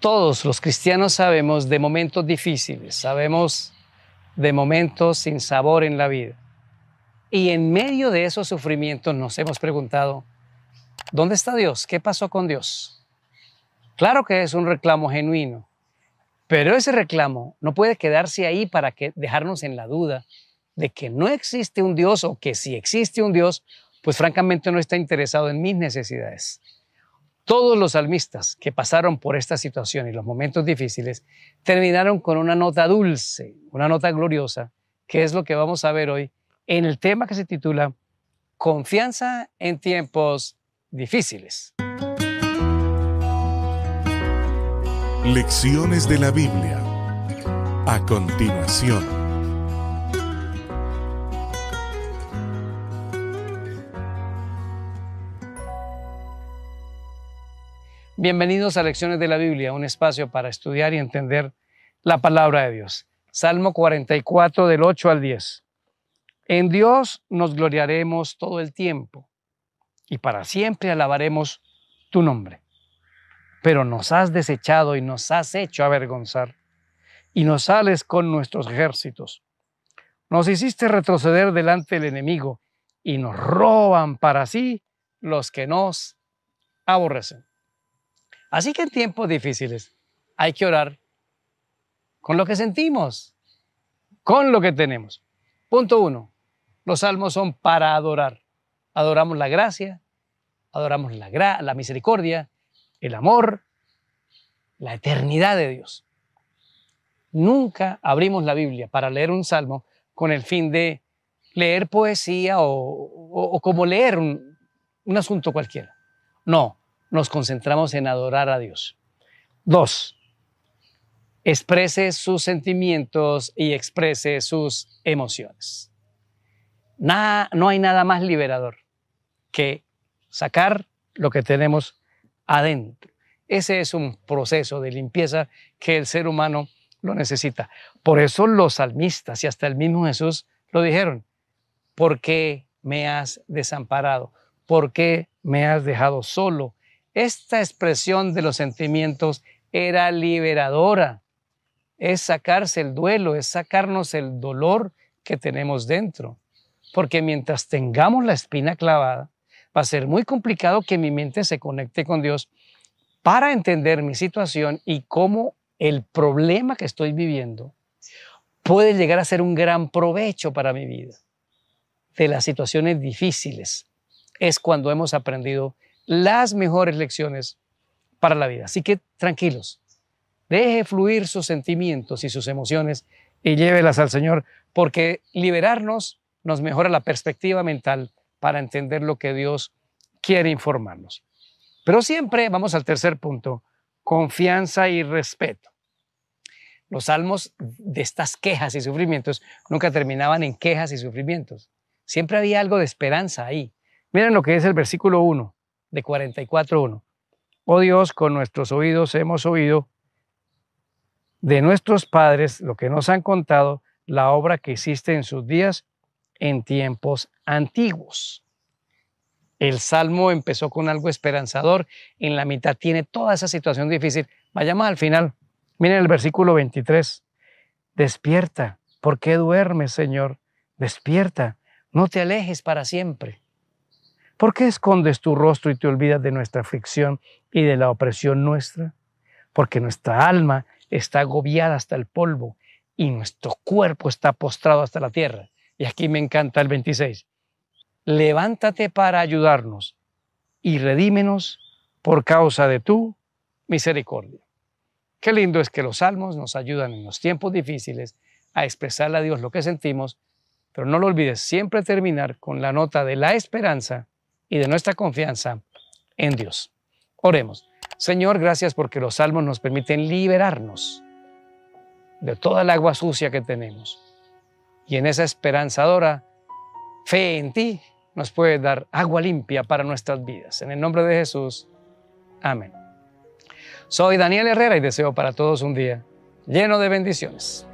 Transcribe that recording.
todos los cristianos sabemos de momentos difíciles, sabemos de momentos sin sabor en la vida. Y en medio de esos sufrimientos nos hemos preguntado, ¿dónde está Dios? ¿Qué pasó con Dios? Claro que es un reclamo genuino, pero ese reclamo no puede quedarse ahí para que dejarnos en la duda de que no existe un Dios o que si existe un Dios, pues francamente no está interesado en mis necesidades. Todos los salmistas que pasaron por esta situación y los momentos difíciles terminaron con una nota dulce, una nota gloriosa, que es lo que vamos a ver hoy en el tema que se titula Confianza en tiempos difíciles. Lecciones de la Biblia. A continuación. Bienvenidos a Lecciones de la Biblia, un espacio para estudiar y entender la palabra de Dios. Salmo 44 del 8 al 10. En Dios nos gloriaremos todo el tiempo y para siempre alabaremos tu nombre. Pero nos has desechado y nos has hecho avergonzar y nos sales con nuestros ejércitos. Nos hiciste retroceder delante del enemigo y nos roban para sí los que nos aborrecen. Así que en tiempos difíciles hay que orar con lo que sentimos, con lo que tenemos. Punto uno, los salmos son para adorar. Adoramos la gracia, adoramos la, la misericordia, el amor, la eternidad de Dios. Nunca abrimos la Biblia para leer un salmo con el fin de leer poesía o, como leer un, un asunto cualquiera. No, nos concentramos en adorar a Dios. Dos, exprese sus sentimientos y exprese sus emociones. no hay nada más liberador que sacar lo que tenemos adentro. Ese es un proceso de limpieza que el ser humano lo necesita. Por eso los salmistas y hasta el mismo Jesús lo dijeron. ¿Por qué me has desamparado? ¿Por qué me has dejado solo? Esta expresión de los sentimientos era liberadora. Es sacarse el duelo, es sacarnos el dolor que tenemos dentro. Porque mientras tengamos la espina clavada, va a ser muy complicado que mi mente se conecte con Dios para entender mi situación y cómo el problema que estoy viviendo puede llegar a ser un gran provecho para mi vida. De las situaciones difíciles es cuando hemos aprendido las mejores lecciones para la vida. Así que tranquilos, deje fluir sus sentimientos y sus emociones y llévelas al Señor, porque liberarnos nos mejora la perspectiva mental para entender lo que Dios quiere informarnos. Pero siempre vamos al tercer punto, confianza y respeto. Los salmos de estas quejas y sufrimientos nunca terminaban en quejas y sufrimientos. Siempre había algo de esperanza ahí. Miren lo que es el versículo 1 de 44.1. Oh Dios, con nuestros oídos hemos oído de nuestros padres lo que nos han contado, la obra que hiciste en sus días en tiempos antiguos. El Salmo empezó con algo esperanzador, en la mitad tiene toda esa situación difícil. Vayamos al final. Miren el versículo 23. Despierta, ¿por qué duermes, Señor? Despierta, no te alejes para siempre. ¿Por qué escondes tu rostro y te olvidas de nuestra aflicción y de la opresión nuestra? Porque nuestra alma está agobiada hasta el polvo y nuestro cuerpo está postrado hasta la tierra. Y aquí me encanta el 26. Levántate para ayudarnos y redímenos por causa de tu misericordia. Qué lindo es que los salmos nos ayudan en los tiempos difíciles a expresarle a Dios lo que sentimos, pero no lo olvides siempre terminar con la nota de la esperanza y de nuestra confianza en Dios. Oremos. Señor, gracias porque los salmos nos permiten liberarnos de toda la agua sucia que tenemos. Y en esa esperanzadora fe en ti nos puede dar agua limpia para nuestras vidas. En el nombre de Jesús. Amén. Soy Daniel Herrera y deseo para todos un día lleno de bendiciones.